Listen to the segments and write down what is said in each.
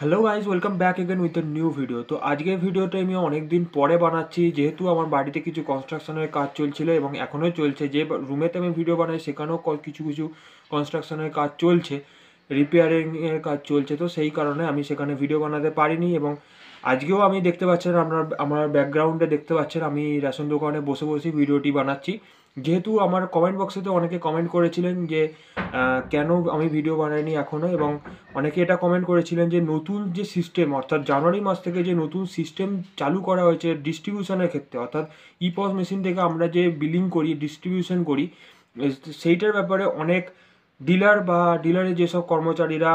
hello guys welcome back again with a new video তো আজকের ভিডিওটা আমি অনেক দিন পরে বানাচ্ছি যেহেতু আমার বাড়িতে কিছু কনস্ট্রাকশনের কাজ চলছিল এবং এখনও চলছে যে রুমেতে আমি ভিডিও বানাই সেখানেও কিছু কিছু কনস্ট্রাকশনের কাজ চলছে রিপেয়ারিংয়ের কাজ চলছে তো সেই কারণে আমি সেখানে ভিডিও বানাতে পারিনি এবং আজকেও আমি দেখতে পাচ্ছেন আপনার আমার ব্যাকগ্রাউন্ডে দেখতে পাচ্ছেন আমি রেশন দোকানে বসে বসে ভিডিওটি বানাচ্ছি যেহেতু আমার কমেন্ট বক্সে তো অনেকে কমেন্ট করেছিলেন যে কেন আমি ভিডিও বানাইনি এখনও এবং অনেকে এটা কমেন্ট করেছিলেন যে নতুন যে সিস্টেম অর্থাৎ জানুয়ারি মাস থেকে যে নতুন সিস্টেম চালু করা হয়েছে ডিস্ট্রিবিউশনের ক্ষেত্রে অর্থাৎ ইপস মেশিন থেকে আমরা যে বিলিং করি ডিস্ট্রিবিউশন করি সেইটার ব্যাপারে অনেক ডিলার বা ডিলারের যেসব কর্মচারীরা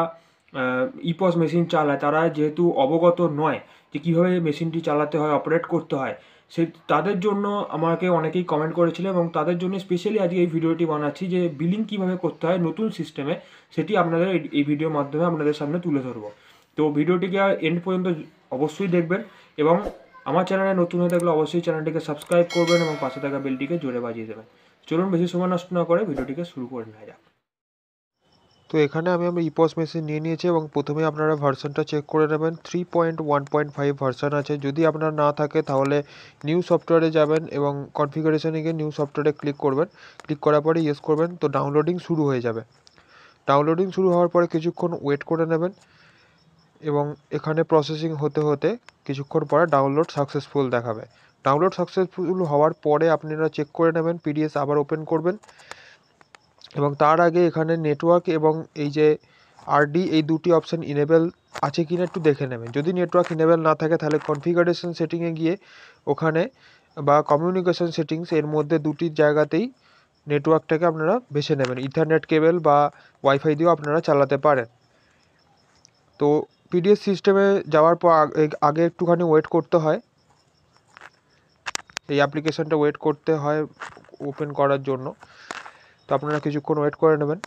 ইপস মেশিন চালায় তারা যেহেতু অবগত নয় যে কীভাবে মেশিনটি চালাতে হয় অপারেট করতে হয় সেই তাদের জন্য আমাকে অনেকেই কমেন্ট করেছিল এবং তাদের জন্য স্পেশালি আজকে এই ভিডিওটি বানাচ্ছি যে বিলিং কিভাবে করতে হয় নতুন সিস্টেমে সেটি আপনাদের এই ভিডিওর মাধ্যমে আপনাদের সামনে তুলে ধরবো তো ভিডিওটিকে আর এন্ড পর্যন্ত অবশ্যই দেখবেন এবং আমার চ্যানেলে নতুন হয়ে থাকলে অবশ্যই চ্যানেলটিকে সাবস্ক্রাইব করবেন এবং পাশে থাকা বেলটিকে জোরে বাজিয়ে দেবেন চলুন বেশি সময় নষ্ট না করে ভিডিওটিকে শুরু করে নেওয়া যাক তো এখানে আমি আমার ইপস মেশিন নিয়ে নিয়েছি এবং প্রথমে আপনারা ভার্সনটা চেক করে নেবেন three point one point five version আছে যদি আপনার না থাকে তাহলে নিউ সফটওয়্যারে যাবেন এবং কনফিগারেশনে গিয়ে নিউ সফটওয়্যারে ক্লিক করবেন ক্লিক করার পরে ইয়েস করবেন তো ডাউনলোডিং শুরু হয়ে যাবে ডাউনলোডিং শুরু হওয়ার পরে কিছুক্ষণ ওয়েট করে নেবেন এবং এখানে প্রসেসিং হতে হতে কিছুক্ষণ পরে ডাউনলোড সাকসেসফুল দেখাবে ডাউনলোড সাকসেসফুল হওয়ার পরে আপনারা চেক করে নেবেন পিডিএস আবার ওপেন করবেন এবং তার আগে এখানে নেটওয়ার্ক এবং এই যে আরডি এই দুটি অপশান ইনেবেল আছে কিনা একটু দেখে নেবেন যদি নেটওয়ার্ক ইনেবেল না থাকে তাহলে কনফিগারেশন সেটিংয়ে গিয়ে ওখানে বা কমিউনিকেশন সেটিংস এর মধ্যে দুটি জায়গাতেই নেটওয়ার্কটাকে আপনারা বেছে নেবেন ইথারনেট কেবল বা ওয়াইফাই দিয়েও আপনারা চালাতে পারেন তো পিডিএস সিস্টেমে যাওয়ার পর আগে একটুখানি ওয়েট করতে হয় এই অ্যাপ্লিকেশানটা ওয়েট করতে হয় ওপেন করার জন্য তো আপনারা কিছুক্ষণ ওয়েট করে নেবেন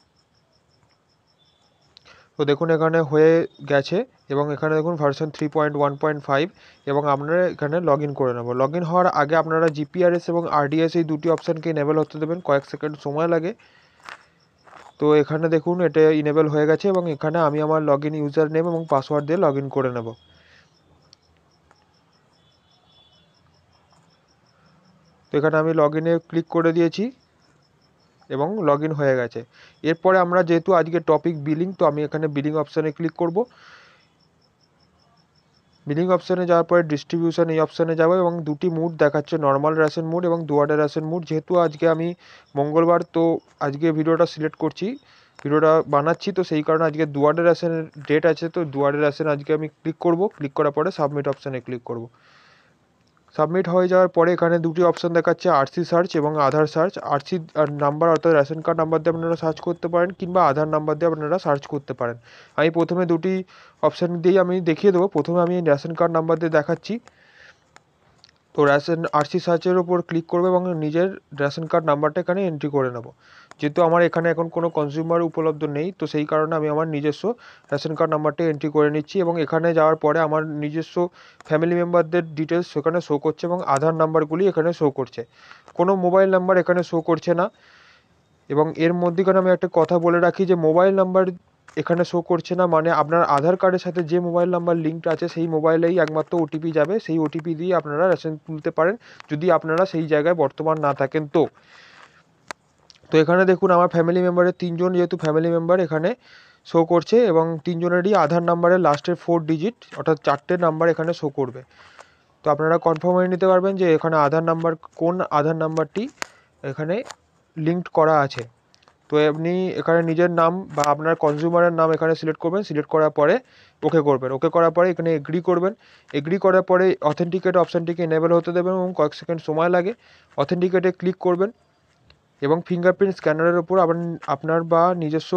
তো দেখুন এখানে হয়ে গেছে এবং এখানে দেখুন version three point one point five এবং আপনারা এখানে লগ ইন করে নেব লগ ইন হওয়ার আগে আপনারা জিপিআরএস এবং আরডিএস এই দুটি অপশানকে ইনেবল হতে দেবেন কয়েক সেকেন্ড সময় লাগে তো এখানে দেখুন এটা ইনেবল হয়ে গেছে এবং এখানে আমি আমার লগ ইন ইউজার নেম এবং পাসওয়ার্ড দিয়ে লগ ইন করে নেব তো এখানে আমি লগ ইনে ক্লিক করে দিয়েছি এবং লগ হয়ে গেছে এরপরে আমরা যেহেতু আজকে টপিক বিলিং তো আমি এখানে বিলিং অপশানে ক্লিক করব বিলিং অপশানে যাওয়ার পরে ডিস্ট্রিবিউশন এই অপশানে যাবো এবং দুটি মুড দেখাচ্ছে নর্মাল রেশন মুড এবং দুয়ারে রেশন মুড যেহেতু আজকে আমি মঙ্গলবার তো আজকে ভিডিওটা সিলেক্ট করছি ভিডিওটা বানাচ্ছি তো সেই কারণে আজকে দুয়ারে রেশনের ডেট আছে তো দুয়ারে রেশন আজকে আমি ক্লিক করব ক্লিক করার পরে সাবমিট অপশানে ক্লিক করব সাবমিট হয়ে যাওয়ার পরে এখানে দুটি অপশান দেখাচ্ছে আরসি সার্চ এবং আধার সার্চ আরসি নাম্বার অর্থাৎ রেশন কার্ড নাম্বার দিয়ে আপনারা সার্চ করতে পারেন কিংবা আধার নাম্বার দিয়ে আপনারা সার্চ করতে পারেন আমি প্রথমে দুটি অপশান দিয়েই আমি দেখিয়ে দেবো প্রথমে আমি রেশন কার্ড নাম্বার দিয়ে দেখাচ্ছি তো রেশন আরসি সার্চের ওপর ক্লিক করবো এবং নিজের রেশন কার্ড নাম্বারটা এখানে এন্ট্রি করে নেবো যেহেতু আমার এখানে এখন কোনো কনজিউমার উপলব্ধ নেই তো সেই কারণে আমি আমার নিজস্ব রেশন কার্ড নাম্বারটি এন্ট্রি করে নিচ্ছি এবং এখানে যাওয়ার পরে আমার নিজস্ব ফ্যামিলি মেম্বারদের ডিটেলস সেখানে শো করছে এবং আধার নাম্বারগুলি এখানে শো করছে কোনো মোবাইল নাম্বার এখানে শো করছে না এবং এর মধ্যেখানে আমি একটা কথা বলে রাখি যে মোবাইল নাম্বার এখানে শো করছে না মানে আপনার আধার কার্ডের সাথে যে মোবাইল নাম্বার লিঙ্কটা আছে সেই মোবাইলেই একমাত্র ওটিপি যাবে সেই ওটিপি দিয়ে আপনারা রেশন তুলতে পারেন যদি আপনারা সেই জায়গায় বর্তমান না থাকেন তো তো এখানে দেখুন আমার ফ্যামিলি মেম্বারের তিনজন যেহেতু ফ্যামিলি মেম্বার এখানে শো করছে এবং তিনজনেরই আধার নাম্বারের লাস্টের ফোর ডিজিট অর্থাৎ চারটে নাম্বার এখানে শো করবে তো আপনারা কনফার্ম হয়ে নিতে পারবেন যে এখানে আধার নাম্বার কোন আধার নাম্বারটি এখানে লিঙ্কড করা আছে তো আপনি এখানে নিজের নাম বা আপনার কনজিউমারের নাম এখানে সিলেক্ট করবেন সিলেক্ট করার পরে ওকে করবেন ওকে করার পরে এখানে এগ্রি করবেন এগ্রি করার পরে অথেন্টিকেট অপশানটিকে এনেবেল হতে দেবেন এবং কয়েক সেকেন্ড সময় লাগে অথেন্টিকেটে ক্লিক করবেন এবং ফিঙ্গারপ্রিন্ট স্ক্যানারের ওপর আপনার বা নিজস্ব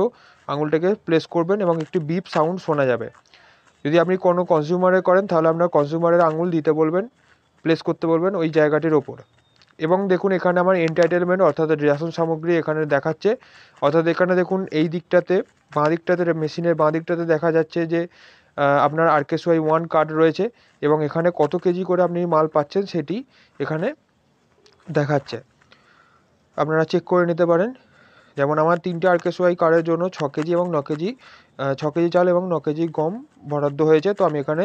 আঙুলটাকে প্লেস করবেন এবং একটি বিপ সাউন্ড শোনা যাবে যদি আপনি কোনো কনজিউমারে করেন তাহলে আপনার কনজিউমারের আঙুল দিতে বলবেন প্লেস করতে বলবেন ওই জায়গাটির ওপর এবং দেখুন এখানে আমার এন্টারটেনমেন্ট অর্থাৎ রেশন সামগ্রী এখানে দেখাচ্ছে অর্থাৎ এখানে দেখুন এই দিকটাতে বাঁ দিকটাতে মেশিনের বাঁ দিকটাতে দেখা যাচ্ছে যে আপনার আরকেস ওয়াই ওয়ান কার্ড রয়েছে এবং এখানে কত কেজি করে আপনি মাল পাচ্ছেন সেটি এখানে দেখাচ্ছে আপনারা চেক করে নিতে পারেন যেমন আমার তিনটে আরকেসওয়াই কারের জন্য ছ কেজি এবং ন কেজি ছ কেজি চাল এবং ন কেজি গম বরাদ্দ হয়েছে তো আমি এখানে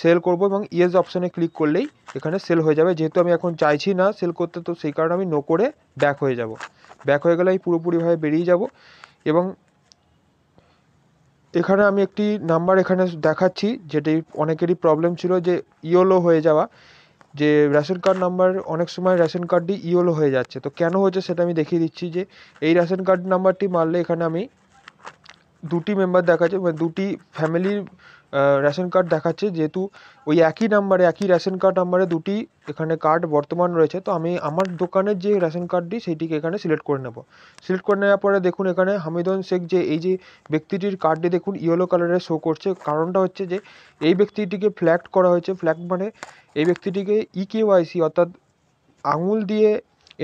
সেল করব এবং ইয়েস অপশানে ক্লিক করলেই এখানে সেল হয়ে যাবে যেহেতু আমি এখন চাইছি না সেল করতে তো সেই কারণে আমি নো করে ব্যাক হয়ে যাব ব্যাক হয়ে গেলে আমি পুরোপুরিভাবে বেরিয়ে যাব এবং এখানে আমি একটি নাম্বার এখানে দেখাচ্ছি যেটি অনেকেরই প্রবলেম ছিল যে ইয়োলো হয়ে যাওয়া যে রেশন কার্ড নাম্বার অনেক সময় রেশন কার্ডটি ইয়েলো হয়ে যাচ্ছে তো কেন হয়েছে সেটা আমি দেখিয়ে দিচ্ছি যে এই রেশন কার্ড নাম্বারটি মারলে এখানে আমি দুটি মেম্বার দেখাচ্ছে মানে দুটি ফ্যামিলির রেশন কার্ড দেখাচ্ছে যেহেতু ওই একই নাম্বারে একই রেশন কার্ড নাম্বারে দুটি এখানে কার্ড বর্তমান রয়েছে তো আমি আমার দোকানের যে রেশন কার্ডটি সেইটিকে এখানে সিলেক্ট করে নেব সিলেক্ট করে নেওয়ার পরে দেখুন এখানে হামিদন শেখ যে এই যে ব্যক্তিটির কার্ডটি দেখুন ইয়েলো কালারে শো করছে কারণটা হচ্ছে যে এই ব্যক্তিটিকে ফ্ল্যাগ করা হয়েছে ফ্ল্যাগ মানে এই ব্যক্তিটিকে ই e ইকেওয়াইসি অর্থাৎ আঙুল দিয়ে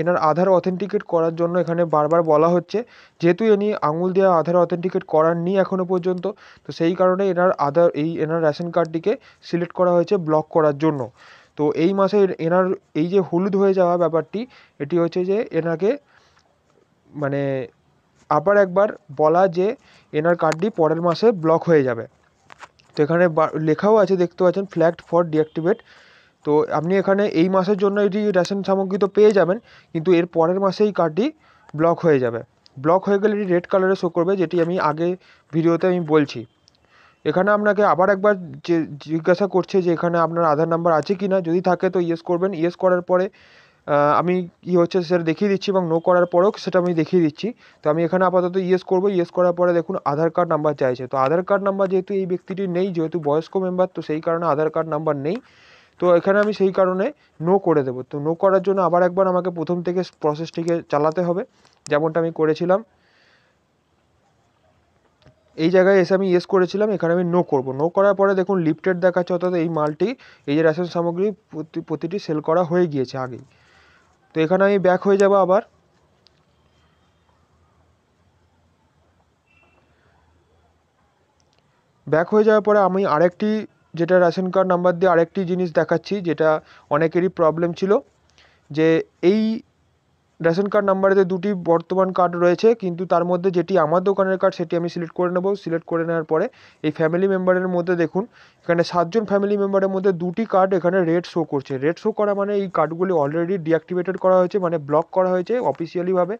এনার আধার অথেন্টিকেট করার জন্য এখানে বারবার বলা হচ্ছে যেহেতু ইনি আঙুল দিয়ে আধার অথেন্টিকেট করার নি এখনও পর্যন্ত তো সেই কারণে এনার আধার এই এনার রেশন কার্ডটিকে সিলেক্ট করা হয়েছে ব্লক করার জন্য তো এই মাসে এনার এই যে হলুদ হয়ে যাওয়া ব্যাপারটি এটি হচ্ছে যে এনাকে মানে আবার একবার বলা যে এনার কার্ডটি পরের মাসে ব্লক হয়ে যাবে তো এখানে লেখাও আছে দেখতে পাচ্ছেন ফ্ল্যাগড ফর ডিঅ্যাক্টিভেট তো আপনি এখানে এই মাসের জন্য এটি রেশন সামগ্রী তো পেয়ে যাবেন কিন্তু এর পরের মাসেই কার্ডটি ব্লক হয়ে যাবে ব্লক হয়ে গেলে এটি রেড কালারে শো করবে যেটি আমি আগে ভিডিওতে আমি বলছি এখানে আপনাকে আবার একবার যে জিজ্ঞাসা করছে যে এখানে আপনার আধার নাম্বার আছে কি না যদি থাকে তো ইয়েস করবেন ইয়েস করার পরে আমি কি হচ্ছে সেটা দেখিয়ে দিচ্ছি এবং নো করার পরেও সেটা আমি দেখিয়ে দিচ্ছি তো আমি এখানে আপাতত ইয়েস করবো ইয়েস করার পরে দেখুন আধার কার্ড নাম্বার চাইছে তো আধার কার্ড নাম্বার যেহেতু এই ব্যক্তিটি নেই যেহেতু বয়স্ক মেম্বার তো সেই কারণে আধার কার্ড নাম্বার নেই তো এখানে আমি সেই কারণে নো করে দেবো তো নো করার জন্য আবার একবার আমাকে প্রথম থেকে প্রসেসটিকে চালাতে হবে যেমনটা আমি করেছিলাম এই জায়গায় এসে আমি ইয়েস করেছিলাম এখানে আমি নো করব নো করার পরে দেখুন লিফটেড দেখাচ্ছে অর্থাৎ এই মালটি এই যে রেশন সামগ্রী প্রতিটি সেল করা হয়ে গিয়েছে আগেই তো এখানে আমি ব্যাক হয়ে যাব আবার ব্যাক হয়ে যাওয়ার পরে আমি আরেকটি যেটা রেশন কার্ড নাম্বার দিয়ে আরেকটি জিনিস দেখাচ্ছি যেটা অনেকেরই প্রবলেম ছিল যে এই রেশন কার্ড নাম্বারেতে দুটি বর্তমান কার্ড রয়েছে কিন্তু তার মধ্যে যেটি আমার দোকানের কার্ড সেটি আমি সিলেক্ট করে নেব সিলেক্ট করে নেওয়ার পরে এই ফ্যামিলি মেম্বারের মধ্যে দেখুন এখানে সাতজন ফ্যামিলি মেম্বারের মধ্যে দুটি কার্ড এখানে রেড শো করছে রেড শো করা মানে এই কার্ডগুলি অলরেডি ডিঅ্যাক্টিভেটেড করা হয়েছে মানে ব্লক করা হয়েছে অফিসিয়ালিভাবে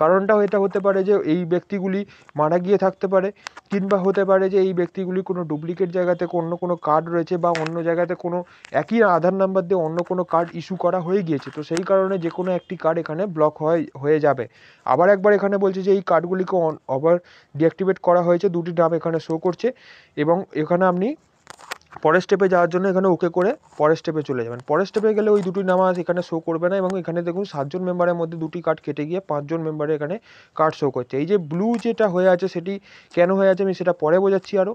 কারণটা এটা হতে পারে যে এই ব্যক্তিগুলি মারা গিয়ে থাকতে পারে কিংবা হতে পারে যে এই ব্যক্তিগুলি কোনো ডুপ্লিকেট জায়গাতে অন্য কোনো কার্ড রয়েছে বা অন্য জায়গাতে কোনো একই আধার নাম্বার দিয়ে অন্য কোনো কার্ড ইস্যু করা হয়ে গিয়েছে তো সেই কারণে যে কোনো একটি কার্ড এখানে ব্লক ব্লক হয় হয়ে যাবে আবার একবার এখানে বলছে যে এই কার্ডগুলিকে অন ওভার ডিঅ্যাক্টিভেট করা হয়েছে দুটি নাম এখানে শো করছে এবং এখানে আপনি পরের স্টেপে যাওয়ার জন্য এখানে ওকে করে পরের স্টেপে চলে যাবেন পরের স্টেপে গেলে ওই দুটি নাম এখানে শো করবে না এবং এখানে দেখুন সাতজন মেম্বারের মধ্যে দুটি কার্ড কেটে গিয়ে পাঁচজন মেম্বারের এখানে কার্ড শো করছে এই যে ব্লু যেটা হয়ে আছে সেটি কেন হয়ে আছে আমি সেটা পরে বোঝাচ্ছি আরও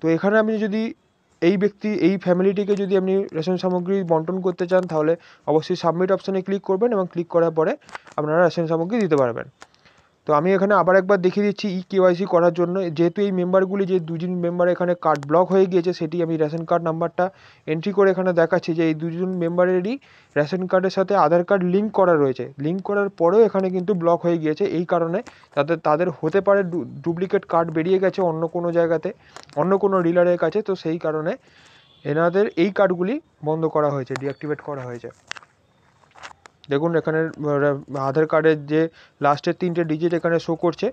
তো এখানে আপনি যদি এই ব্যক্তি এই ফ্যামিলিটিকে যদি আপনি রেশন সামগ্রী বন্টন করতে চান তাহলে অবশ্যই সাবমিট অপশানে ক্লিক করবেন এবং ক্লিক করার পরে আপনারা রেশন সামগ্রী দিতে পারবেন তো আমি এখানে আবার একবার দেখিয়ে দিচ্ছি ই কেওয়াইসি করার জন্য যেহেতু এই মেম্বারগুলি যে দুজন মেম্বার এখানে কার্ড ব্লক হয়ে গিয়েছে সেটি আমি রেশন কার্ড নাম্বারটা এন্ট্রি করে এখানে দেখাচ্ছি যে এই দুজন মেম্বারেরই রেশন কার্ডের সাথে আধার কার্ড লিঙ্ক করা রয়েছে লিঙ্ক করার পরেও এখানে কিন্তু ব্লক হয়ে গিয়েছে এই কারণে তাদের তাদের হতে পারে ডুপ্লিকেট কার্ড বেরিয়ে গেছে অন্য কোনো জায়গাতে অন্য কোনো ডিলারের কাছে তো সেই কারণে এনাদের এই কার্ডগুলি বন্ধ করা হয়েছে ডিঅ্যাক্টিভেট করা হয়েছে দেখুন এখানে আধার কার্ডের যে লাস্টের তিনটে ডিজিট এখানে শো করছে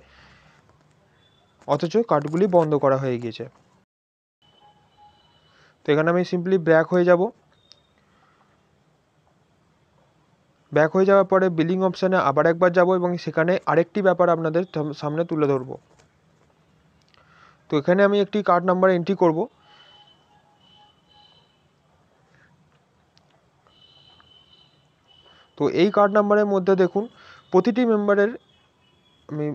অথচ কার্ডগুলি বন্ধ করা হয়ে গিয়েছে তো এখানে আমি সিম্পলি ব্যাক হয়ে যাব ব্যাক হয়ে যাওয়ার পরে বিলিং অপশানে আবার একবার যাব এবং সেখানে আরেকটি ব্যাপার আপনাদের সামনে তুলে ধরব তো এখানে আমি একটি কার্ড নাম্বার এন্ট্রি করব তো এই কার্ড নাম্বারের মধ্যে দেখুন প্রতিটি মেম্বারের আমি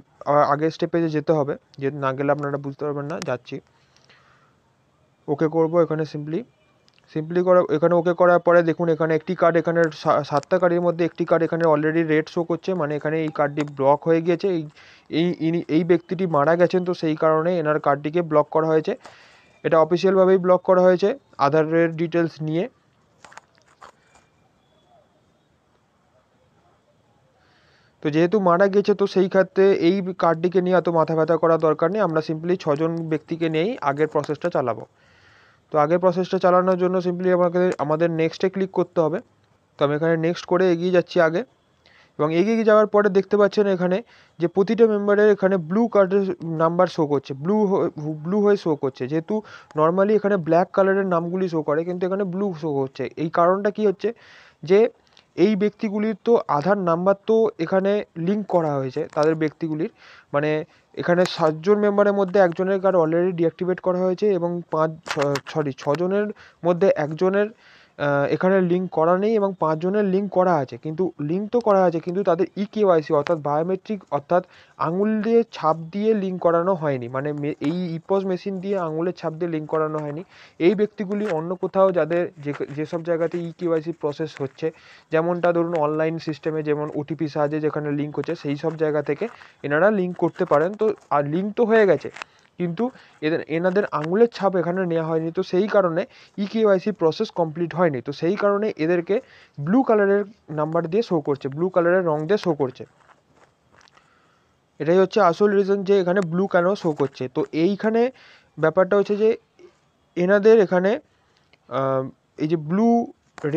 আগের স্টেপে যে যেতে হবে যে না গেলে আপনারা বুঝতে পারবেন না যাচ্ছি ওকে করব এখানে সিম্পলি সিম্পলি করা এখানে ওকে করার পরে দেখুন এখানে একটি কার্ড এখানে সাতটা কার্ডের মধ্যে একটি কার্ড এখানে অলরেডি রেড শো করছে মানে এখানে এই কার্ডটি ব্লক হয়ে গিয়েছে এই এই এই ব্যক্তিটি মারা গেছেন তো সেই কারণে এনার কার্ডটিকে ব্লক করা হয়েছে এটা অফিসিয়ালভাবেই ব্লক করা হয়েছে আধারের ডিটেলস নিয়ে তো যেহেতু মারা গেছে তো সেই ক্ষেত্রে এই কার্ডটিকে নিয়ে এত মাথা ব্যথা করার দরকার নেই আমরা সিম্পলি ছজন ব্যক্তিকে নিয়েই আগের প্রসেসটা চালাবো তো আগের প্রসেসটা চালানোর জন্য সিম্পলি আমাকে আমাদের নেক্সটে ক্লিক করতে হবে তো আমি এখানে নেক্সট করে এগিয়ে যাচ্ছি আগে এবং এগিয়ে যাওয়ার পরে দেখতে পাচ্ছেন এখানে যে প্রতিটা মেম্বারের এখানে ব্লু কার্ডের নাম্বার শো করছে ব্লু ব্লু হয়ে শো করছে যেহেতু নর্মালি এখানে ব্ল্যাক কালারের নামগুলি শো করে কিন্তু এখানে ব্লু শো করছে এই কারণটা কি হচ্ছে যে এই ব্যক্তিগুলির তো আধার নাম্বার তো এখানে লিঙ্ক করা হয়েছে তাদের ব্যক্তিগুলির মানে এখানে সাতজন মেম্বারের মধ্যে একজনের কার্ড অলরেডি ডিঅ্যাক্টিভেট করা হয়েছে এবং পাঁচ সরি ছজনের মধ্যে একজনের এখানে লিঙ্ক করা নেই এবং পাঁচজনের লিঙ্ক করা আছে কিন্তু লিঙ্ক তো করা আছে কিন্তু তাদের ই e কেওয়াইসি অর্থাৎ বায়োমেট্রিক অর্থাৎ আঙুল দিয়ে ছাপ দিয়ে লিঙ্ক করানো হয়নি মানে এই ইপস e মেশিন দিয়ে আঙুলের ছাপ দিয়ে লিঙ্ক করানো হয়নি এই ব্যক্তিগুলি অন্য কোথাও যাদের যে যেসব জায়গাতে ই কেওয়াইসি প্রসেস হচ্ছে যেমনটা ধরুন অনলাইন সিস্টেমে যেমন ওটিপি সাহায্যে যেখানে লিঙ্ক হচ্ছে সেই সব জায়গা থেকে এনারা লিঙ্ক করতে পারেন তো আর লিঙ্ক তো হয়ে গেছে কিন্তু এদের এনাদের আঙুলের ছাপ এখানে নেওয়া হয়নি তো সেই কারণে ই কেওয়াইসি প্রসেস কমপ্লিট হয়নি তো সেই কারণে এদেরকে ব্লু কালারের নাম্বার দিয়ে শো করছে ব্লু কালারের রং দিয়ে শো করছে এটাই হচ্ছে আসল রিজন যে এখানে ব্লু কেন শো করছে তো এইখানে ব্যাপারটা হচ্ছে যে এনাদের এখানে এই যে ব্লু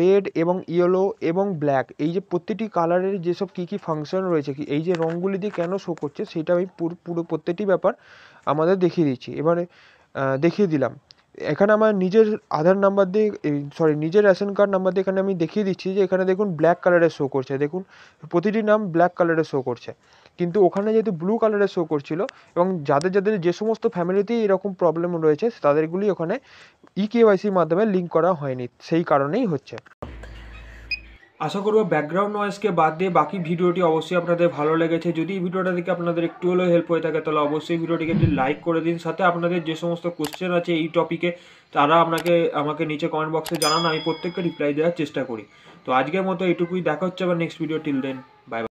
রেড এবং ইয়েলো এবং ব্ল্যাক এই যে প্রত্যেকটি কালারের যেসব কী কী ফাংশন রয়েছে কি এই যে রঙগুলি দিয়ে কেন শো করছে সেটা আমি পুরো প্রত্যেকটি ব্যাপার আমাদের দেখিয়ে দিচ্ছি এবারে দেখিয়ে দিলাম এখানে আমার নিজের আধার নাম্বার দিয়ে এই সরি নিজের রেশন কার্ড নাম্বার দিয়ে এখানে আমি দেখিয়ে দিচ্ছি যে এখানে দেখুন ব্ল্যাক কালারে শো করছে দেখুন প্রতিটি নাম ব্ল্যাক কালারে শো করছে কিন্তু ওখানে যেহেতু ব্লু কালারে শো করছিল এবং যাদের যাদের যে সমস্ত ফ্যামিলিতেই এরকম প্রবলেম রয়েছে তাদেরগুলি ওখানে ই কেওয়াইসির মাধ্যমে লিঙ্ক করা হয়নি সেই কারণেই হচ্ছে আশা করবো ব্যাকগ্রাউন্ড নয়েসকে বাদ দিয়ে বাকি ভিডিওটি অবশ্যই আপনাদের ভালো লেগেছে যদি এই ভিডিওটা দেখে আপনাদের একটু হলেও হেল্প হয়ে থাকে তাহলে অবশ্যই ভিডিওটিকে একটি লাইক করে দিন সাথে আপনাদের যে সমস্ত কোশ্চেন আছে এই টপিকে তারা আপনাকে আমাকে নিচে কমেন্ট বক্সে জানান আমি প্রত্যেককে রিপ্লাই দেওয়ার চেষ্টা করি তো আজকের মতো এটুকুই দেখা হচ্ছে আবার next video till then by